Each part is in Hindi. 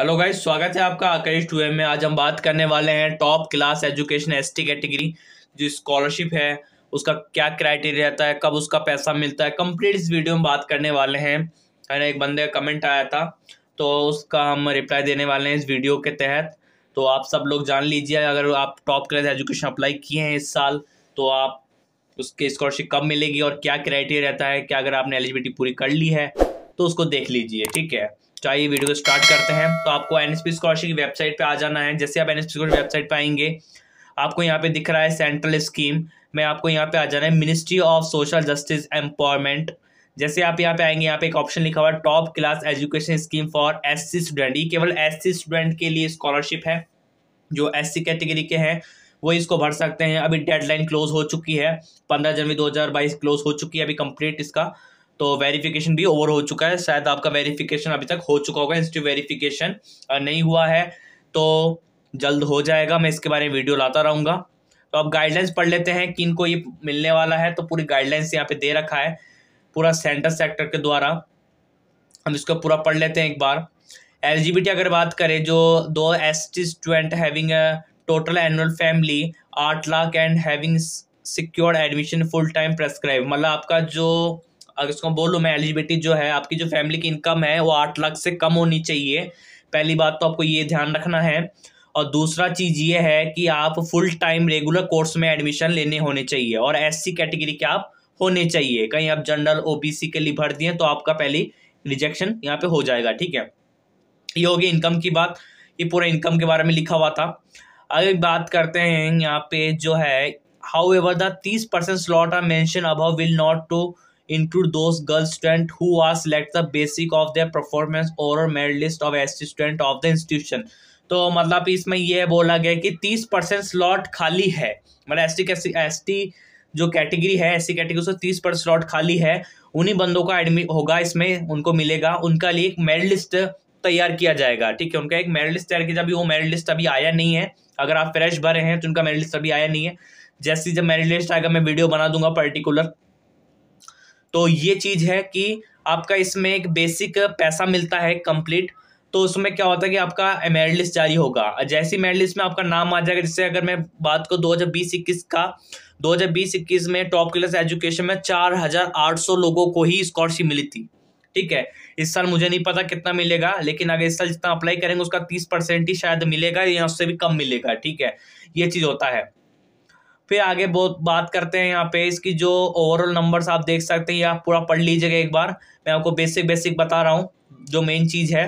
हेलो गाइस स्वागत है आपका आकाश टू में आज हम बात करने वाले हैं top class education S T category जो स्कॉलरशिप है उसका क्या क्राइटेरिया रहता है कब उसका पैसा मिलता है कंप्लीट इस वीडियो में बात करने वाले हैं है ना एक बंदे का कमेंट आया था तो उसका हम रिप्लाई देने वाले हैं इस वीडियो के तहत तो आप सब लोग जान लीजिए अगर आप टॉप क्लास एजुकेशन अप्लाई किए हैं इस साल तो आप उसके स्कॉलरशिप कब मिलेगी और क्या क्राइटेरिया रहता है क्या अगर आपने एलिजिबिलिटी पूरी कर ली है तो उसको देख लीजिए ठीक है तो आइए वीडियो को स्टार्ट करते हैं तो आपको एन एस पी स्कॉलरशिप की वेबसाइट पर आ जाना है जैसे आप N S P scholarship website पर आएंगे आपको यहाँ पे दिख रहा है सेंट्रल स्कीम मैं आपको यहाँ पे आ जाना है ministry of social justice empowerment जैसे आप यहाँ पे आएंगे यहाँ पे एक ऑप्शन लिखा हुआ है top class education scheme for S C student ये केवल एस सी स्टूडेंट के लिए स्कॉलरशिप है जो एस सी कैटेगरी के हैं वो इसको भर सकते हैं अभी डेडलाइन क्लोज हो चुकी है पंद्रह जनवरी दो हज़ार बाईस क्लोज हो चुकी है अभी कंप्लीट इसका तो वेरिफिकेशन भी ओवर हो चुका है शायद आपका वेरिफिकेशन अभी तक हो चुका होगा इंस्टीट्यूट वेरिफिकेशन नहीं हुआ है तो जल्द हो जाएगा मैं इसके बारे में वीडियो लाता रहूँगा तो आप गाइडलाइंस पढ़ लेते हैं कि इनको ये मिलने वाला है तो पूरी गाइडलाइंस यहाँ पे दे रखा है पूरा सेंटर सेक्टर के द्वारा हम इसको पूरा पढ़ लेते हैं एक बार एल अगर बात करें जो to S T student having total annual family आठ lakh and having secured admission full time prescribe मतलब आपका जो अगर इसको बोलूँ मैं एलिजिबिलिटी जो है आपकी जो फैमिली की इनकम है वो आठ लाख से कम होनी चाहिए पहली बात तो आपको ये ध्यान रखना है और दूसरा चीज़ ये है कि आप फुल टाइम रेगुलर कोर्स में एडमिशन लेने होने चाहिए और एससी कैटेगरी के आप होने चाहिए कहीं आप जनरल ओ के लिए भर दिए तो आपका पहली रिजेक्शन यहाँ पे हो जाएगा ठीक है ये होगी इनकम की बात ये पूरा इनकम के बारे में लिखा हुआ था अगर बात करते हैं यहाँ पे जो है हाउ एवर द तीस percent slot are mention above will not to include those girl student who are select the basic of their performance or merit list of assistant of the institution तो मतलब इसमें यह बोला गया कि तीस परसेंट स्लॉट खाली है मतलब एस टी एस टी जो कैटेगरी है एस सी कैटेगरी उसमें तीस परसेंट स्लॉट खाली है उन्हीं बंदों का एडमिट होगा इसमें उनको मिलेगा उनका लिए एक मेरिट लिस्ट तैयार किया जाएगा ठीक है उनका एक मेरिट लिस्ट तैयार किया जाए वो मेरिट लिस्ट अभी आया नहीं है अगर आप फ्रेश भरे हैं तो उनका मेरिट लिस्ट अभी आया नहीं है जैसे जब मेरिट लिस्ट आएगा मैं वीडियो बना दूंगा पर्टिकुलर तो ये चीज़ है कि आपका इसमें एक बेसिक पैसा मिलता है कंप्लीट तो उसमें क्या होता है कि आपका मेरिट लिस्ट जारी होगा जैसे मेरिट लिस्ट में आपका नाम आ जाएगा जैसे अगर मैं बात करूँ दो हज़ार बीस इक्कीस का दो हज़ार बीस इक्कीस में टॉप क्लास एजुकेशन में चार हज़ार आठ सौ लोगों को ही स्कॉलरशिप मिली थी ठीक है इस साल मुझे नहीं पता कितना मिलेगा लेकिन अगर इस साल जितना अप्लाई करेंगे उसका तीस परसेंट ही शायद मिलेगा या उससे भी कम मिलेगा ठीक है ये चीज़ होता है फिर आगे बहुत बात करते हैं यहाँ पे इसकी जो ओवरऑल नंबर्स आप देख सकते हैं आप पूरा पढ़ लीजिएगा एक बार मैं आपको बेसिक बेसिक बता रहा हूँ जो मेन चीज़ है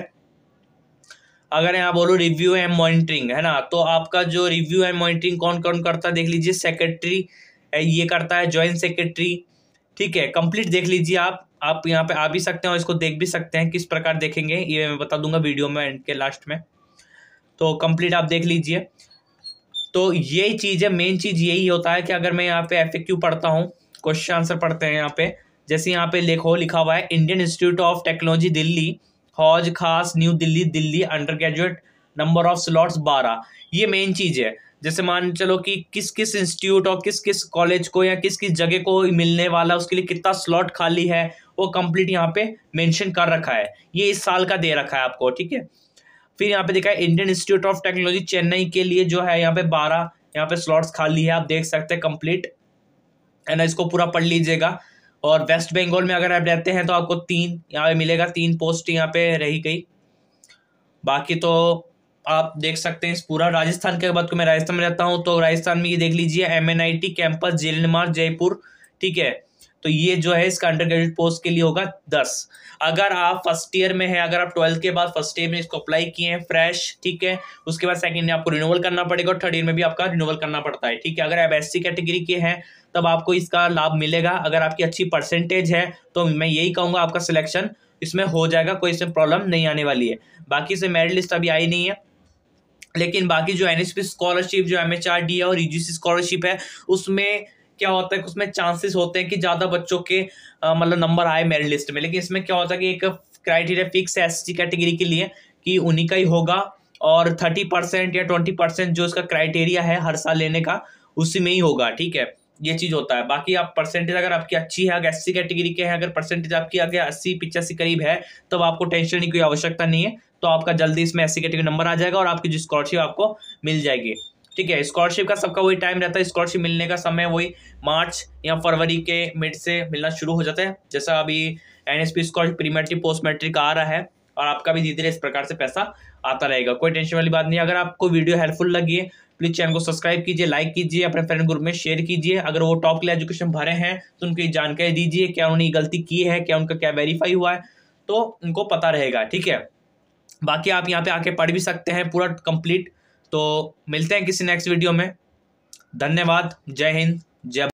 अगर यहाँ बोलो रिव्यू एंड मॉनिटरिंग है ना तो आपका जो रिव्यू एंड मॉनिटरिंग कौन कौन करता है देख लीजिए सेक्रेटरी ये करता है जॉइंट सेक्रेटरी ठीक है कंप्लीट देख लीजिए आप आप यहाँ पे आ भी सकते हैं और इसको देख भी सकते हैं किस प्रकार देखेंगे ये मैं बता दूंगा वीडियो में एंड के लास्ट में तो कंप्लीट आप देख लीजिए तो ये चीज़ है मेन चीज़ यही होता है कि अगर मैं यहाँ पे एफ क्यू पढ़ता हूँ क्वेश्चन आंसर पढ़ते हैं यहाँ पे जैसे यहाँ पे लिखो लिखा हुआ है Indian Institute of Technology Delhi Hauz Khas New Delhi Delhi undergraduate number of slots बारह ये मेन चीज़ है जैसे मान चलो कि किस किस इंस्टीट्यूट और किस किस कॉलेज को या किस किस जगह को मिलने वाला उसके लिए कितना स्लॉट खाली है वो कंप्लीट यहाँ पे मेंशन कर रखा है ये इस साल का दे रखा है आपको ठीक है फिर यहाँ पे देखा है Indian Institute of Technology Chennai के लिए जो है यहाँ पे बारह यहाँ पे स्लॉट्स खाली है आप देख सकते हैं कंप्लीट है ना इसको पूरा पढ़ लीजिएगा और वेस्ट बंगाल में अगर आप रहते हैं तो आपको तीन यहाँ पे मिलेगा तीन पोस्ट यहाँ पे रही गई बाकी तो आप देख सकते हैं इस पूरा राजस्थान के बाद को मैं राजस्थान में रहता हूँ तो राजस्थान में ये देख लीजिए M N I T campus जेलमार जयपुर ठीक है तो ये जो है इसका अंडर ग्रेजुएट पोस्ट के लिए होगा दस अगर आप फर्स्ट ईयर में है अगर आप ट्वेल्थ के बाद फर्स्ट ईयर में इसको अप्लाई किए हैं फ्रेश ठीक है उसके बाद सेकंड ईयर आपको रिनोवल करना पड़ेगा और थर्ड ईयर में भी आपका रिनोवल करना पड़ता है ठीक है अगर आप एस कैटेगरी के हैं तब आपको इसका लाभ मिलेगा अगर आपकी अच्छी परसेंटेज है तो मैं यही कहूँगा आपका सिलेक्शन इसमें हो जाएगा कोई इसमें प्रॉब्लम नहीं आने वाली है बाकी से मेरिट लिस्ट अभी आई नहीं है लेकिन बाकी जो एन स्कॉलरशिप जो एम एच आर डी है और यू e स्कॉलरशिप है उसमें क्या होता है उसमें चांसेस होते हैं कि ज़्यादा बच्चों के मतलब नंबर आए मेरिट लिस्ट में लेकिन इसमें क्या होता है कि एक क्राइटेरिया फिक्स है एस कैटेगरी के लिए कि उन्हीं का ही होगा और थर्टी परसेंट या ट्वेंटी परसेंट जो इसका क्राइटेरिया है हर साल लेने का उसी में ही होगा ठीक है ये चीज़ होता है बाकी आप परसेंटेज अगर आपकी अच्छी है अगर सी कैटेगरी के हैं अगर परसेंटेज आपकी आगे अस्सी पिचासी करीब है तो आपको टेंशन की कोई आवश्यकता नहीं है तो आपका जल्दी इसमें सी कैटेगरी नंबर आ जाएगा और आपकी जो स्कॉलरशिप आपको मिल जाएगी ठीक है स्कॉलरशिप का सबका वही टाइम रहता है स्कॉलरशिप मिलने का समय वही मार्च या फरवरी के मिड से मिलना शुरू हो जाता है जैसा अभी N S P scholarship pre matric post matric आ रहा है और आपका भी धीरे धीरे इस प्रकार से पैसा आता रहेगा कोई टेंशन वाली बात नहीं अगर आपको वीडियो हेल्पफुल लगी है प्लीज़ चैनल को सब्सक्राइब कीजिए लाइक कीजिए अपने फ्रेंड ग्रुप में शेयर कीजिए अगर वो टॉप के लिए एजुकेशन भरे हैं तो उनकी जानकारी दीजिए क्या उन्होंने गलती की है क्या उनका क्या वेरीफाई हुआ है तो उनको पता रहेगा ठीक है बाकी आप यहाँ पे आके पढ़ भी सकते हैं पूरा कंप्लीट तो मिलते हैं किसी नेक्स्ट वीडियो में धन्यवाद जय हिंद जय